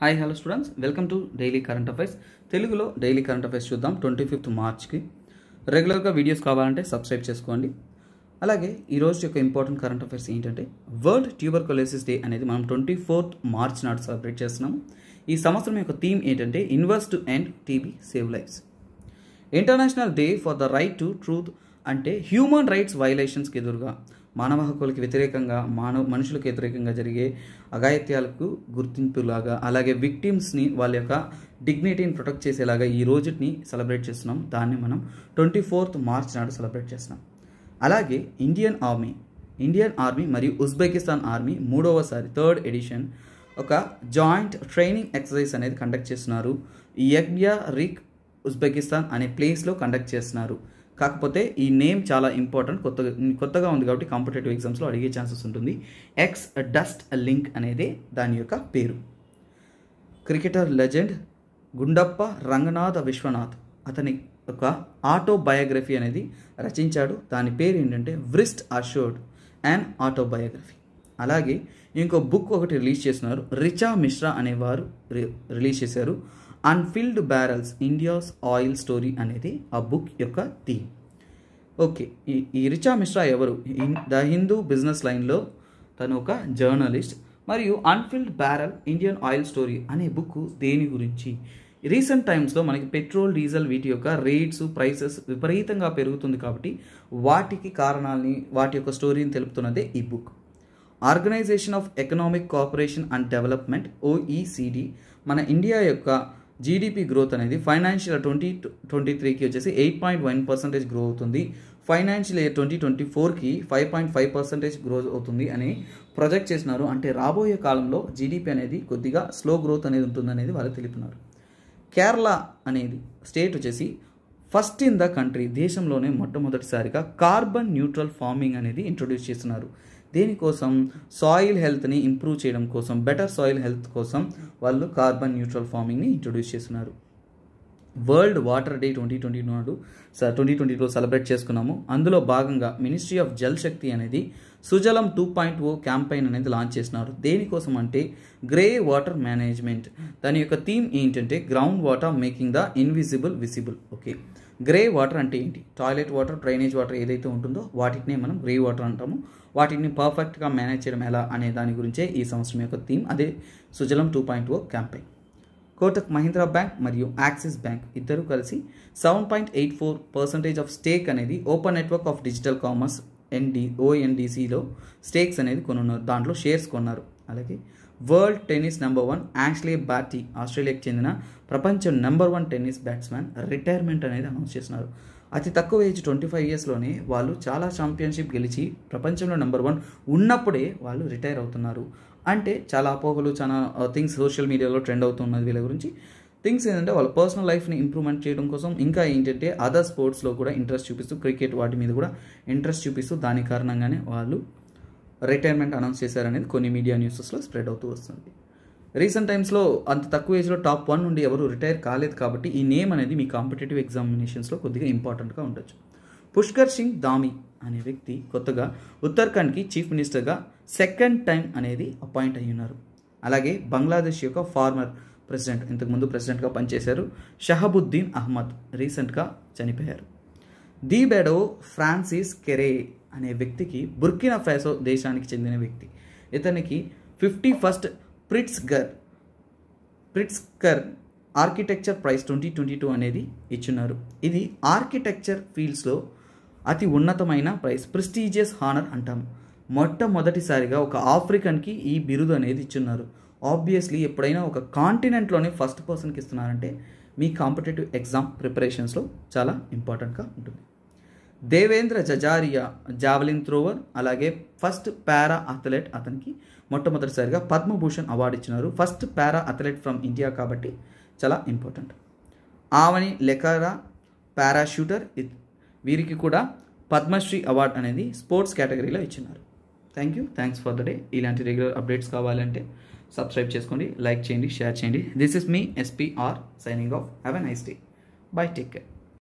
hi hello students welcome to daily current affairs తెలుగులో daily current affairs చూద్దాం twenty fifth మార్చ్కి రెగ్యులర్గా videos కావాలంటే సబ్స్క్రైబ్ చేసుకోండి అలాగే ఈరోజు యొక్క ఇంపార్టెంట్ కరెంట్ అఫైర్స్ ఏంటంటే వరల్డ్ కొలేసిస్ డే అనేది మనం ట్వంటీ ఫోర్త్ మార్చ్ నాడు సెలబ్రేట్ చేస్తున్నాం ఈ సంవత్సరం యొక్క థీమ్ ఏంటంటే invest and TB save lives international day for the right to truth అంటే హ్యూమన్ రైట్స్ వైలేషన్స్కి ఎదురుగా మానవ హక్కులకు వ్యతిరేకంగా మానవ మనుషులకు వ్యతిరేకంగా జరిగే అఘాయిత్యాలకు గుర్తింపులాగా అలాగే విక్టిమ్స్ని వాళ్ళ యొక్క డిగ్నిటీని ప్రొటెక్ట్ చేసేలాగా ఈ రోజుని సెలబ్రేట్ చేస్తున్నాం దాన్ని మనం ట్వంటీ ఫోర్త్ మార్చ్ నాడు సెలబ్రేట్ చేస్తున్నాం అలాగే ఇండియన్ ఆర్మీ ఇండియన్ ఆర్మీ మరియు ఉజ్బెకిస్తాన్ ఆర్మీ మూడవసారి థర్డ్ ఎడిషన్ ఒక జాయింట్ ట్రైనింగ్ ఎక్సర్సైజ్ అనేది కండక్ట్ చేస్తున్నారు యగ్యా రిక్ ఉజ్బెకిస్తాన్ అనే ప్లేస్లో కండక్ట్ చేస్తున్నారు కాకపోతే ఈ నేమ్ చాలా ఇంపార్టెంట్ కొత్తగా కొత్తగా ఉంది కాబట్టి కాంపిటేటివ్ ఎగ్జామ్స్లో అడిగే ఛాన్సెస్ ఉంటుంది ఎక్స్ డస్ట్ లింక్ అనేది దాని యొక్క పేరు క్రికెటర్ లెజెండ్ గుండప్ప రంగనాథ విశ్వనాథ్ అతని ఒక ఆటోబయోగ్రఫీ అనేది రచించాడు దాని పేరు ఏంటంటే వ్రిస్ట్ అషోర్డ్ అండ్ ఆటోబయోగ్రఫీ అలాగే ఇంకో బుక్ ఒకటి రిలీజ్ చేస్తున్నారు రిచా మిశ్రా అనేవారు రిలీజ్ చేశారు unfilled barrels India's oil story అనేది ఆ బుక్ యొక్క థీమ్ ఓకే ఈ రిచా మిశ్రా ఎవరు ద హిందూ బిజినెస్ లైన్లో తను ఒక జర్నలిస్ట్ మరియు unfilled barrel Indian oil story అనే బుక్ దేని గురించి రీసెంట్ టైమ్స్లో మనకి పెట్రోల్ డీజిల్ వీటి యొక్క రేట్స్ ప్రైసెస్ విపరీతంగా పెరుగుతుంది కాబట్టి వాటికి కారణాలని వాటి యొక్క స్టోరీని తెలుపుతున్నదే ఈ book organisation of economic cooperation and development OECD మన ఇండియా యొక్క జీడిపి గ్రోత్ అనేది ఫైనాన్షియల్ ట్వంటీ ట్వంటీ త్రీకి వచ్చేసి eight point one percentage grow అవుతుంది ఫైనాన్షియల్ ఇయర్ ట్వంటీ ట్వంటీ ఫోర్కి five point five percentage grow అవుతుంది అని ప్రొజెక్ట్ చేసినారు అంటే రాబోయే కాలంలో జీడిపి అనేది కొద్దిగా స్లో గ్రోత్ అనేది ఉంటుంది అనేది వాళ్ళు తెలిపినారు కేరళ అనేది స్టేట్ వచ్చేసి ఫస్ట్ ఇన్ ద కంట్రీ దేశంలోనే మొట్టమొదటిసారిగా కార్బన్ న్యూట్రల్ ఫార్మింగ్ అనేది ఇంట్రొడ్యూస్ చేస్తున్నారు దేనికోసం సాయిల్ హెల్త్ని ఇంప్రూవ్ చేయడం కోసం బెటర్ సాయిల్ హెల్త్ కోసం వాళ్ళు కార్బన్ న్యూట్రల్ ఫార్మింగ్ని ఇంట్రొడ్యూస్ చేస్తున్నారు world water day twenty twenty నాడు ట్వంటీ ట్వంటీలో సెలబ్రేట్ చేసుకున్నాము అందులో భాగంగా మినిస్ట్రీ ఆఫ్ జల్ శక్తి అనేది Sujalam two point O campaign అనేది లాంచ్ చేసినారు దేనికోసం అంటే గ్రే వాటర్ మేనేజ్మెంట్ దాని యొక్క థీమ్ ఏంటంటే ground water making the invisible visible okay grey water అంటే ఏంటి టాయిలెట్ వాటర్ డ్రైనేజ్ వాటర్ ఏదైతే ఉంటుందో వాటినే మనం గ్రే వాటర్ అంటాము వాటిని పర్ఫెక్ట్గా మేనేజ్ చేయడం ఎలా అనే దాని గురించే ఈ సంవత్సరం యొక్క థీమ్ అదే Sujalam two point O campaign Kotak Mahindra bank మరియు యాక్సిస్ బ్యాంక్ ఇద్దరు కలిసి seven point eight four percentage of stake అనేది open network of digital commerce N D ఓఎన్డిసిలో స్టేక్స్ అనేది కొనున్నారు దాంట్లో షేర్స్ కొన్నారు అలాగే world tennis number one Ashleigh Barty ఆస్ట్రేలియాకి చెందిన ప్రపంచం number one tennis batsmen retirement అనేది అనౌన్స్ చేస్తున్నారు అతి తక్కువ ఏజ్ ట్వంటీ ఫైవ్ ఇయర్స్లోనే వాళ్ళు చాలా ఛాంపియన్షిప్ గెలిచి ప్రపంచంలో నెంబర్ వన్ ఉన్నప్పుడే వాళ్ళు రిటైర్ అవుతున్నారు అంటే చాలా అపోహలు చాలా థింగ్స్ సోషల్ మీడియాలో ట్రెండ్ అవుతున్నది వీళ్ళ గురించి థింగ్స్ ఏంటంటే వాళ్ళ పర్సనల్ లైఫ్ని ఇంప్రూవ్మెంట్ చేయడం కోసం ఇంకా ఏంటంటే అదర్ స్పోర్ట్స్లో కూడా ఇంట్రెస్ట్ చూపిస్తూ క్రికెట్ వాటి మీద కూడా ఇంట్రెస్ట్ చూపిస్తూ దాని కారణంగానే వాళ్ళు రిటైర్మెంట్ అనౌన్స్ చేశారనేది కొన్ని మీడియా న్యూసెస్లో స్ప్రెడ్ అవుతూ వస్తుంది రీసెంట్ టైమ్స్లో అంత తక్కువ ఏజ్లో టాప్ వన్ నుండి ఎవరు రిటైర్ కాలేదు కాబట్టి ఈ నేమ్ అనేది మీ కాంపిటేటివ్ ఎగ్జామినేషన్స్లో కొద్దిగా ఇంపార్టెంట్గా ఉండొచ్చు పుష్కర్ సింగ్ దామి అనే వ్యక్తి కొత్తగా ఉత్తరాఖండ్కి చీఫ్ మినిస్టర్గా సెకండ్ టైం అనేది అపాయింట్ అయి ఉన్నారు అలాగే బంగ్లాదేశ్ యొక్క ఫార్మర్ ప్రెసిడెంట్ ఇంతకుముందు ప్రెసిడెంట్గా పనిచేశారు షహబుద్దీన్ అహ్మద్ రీసెంట్గా చనిపోయారు ది బెడో ఫ్రాన్సిస్ కెరే అనే వ్యక్తికి బుర్కిన ఫ్యాసో దేశానికి చెందిన వ్యక్తి ఇతనికి fifty first Pritzker Pritzker architecture prize twenty twenty two అనేది ఇచ్చున్నారు ఇది ఆర్కిటెక్చర్ ఫీల్డ్స్లో అతి ఉన్నతమైన ప్రైజ్ ప్రెస్టీజియస్ హానర్ అంటాం మొట్టమొదటిసారిగా ఒక ఆఫ్రికన్కి ఈ బిరుదు అనేది ఇచ్చున్నారు ఆబ్వియస్లీ ఎప్పుడైనా ఒక కాంటినెంట్లోనే ఫస్ట్ పర్సన్కి ఇస్తున్నారంటే మీ కాంపిటేటివ్ ఎగ్జామ్ ప్రిపరేషన్స్లో చాలా ఇంపార్టెంట్గా ఉంటుంది దేవేంద్ర జజారియా జావలిన్ థ్రోవర్ అలాగే ఫస్ట్ పారా అథ్లెట్ అతనికి మొట్టమొదటిసారిగా పద్మభూషణ్ అవార్డు ఇచ్చినారు first para athlete from India కాబట్టి చాలా ఇంపార్టెంట్ ఆవని లెకారా పారాషూటర్ వీరికి కూడా పద్మశ్రీ అవార్డ్ అనేది స్పోర్ట్స్ కేటగిరీలో ఇచ్చినారు thank you thanks for the day ఇలాంటి రెగ్యులర్ అప్డేట్స్ కావాలంటే సబ్స్క్రైబ్ చేసుకోండి లైక్ చేయండి షేర్ చేయండి this is me SPR signing off have a nice day bye take care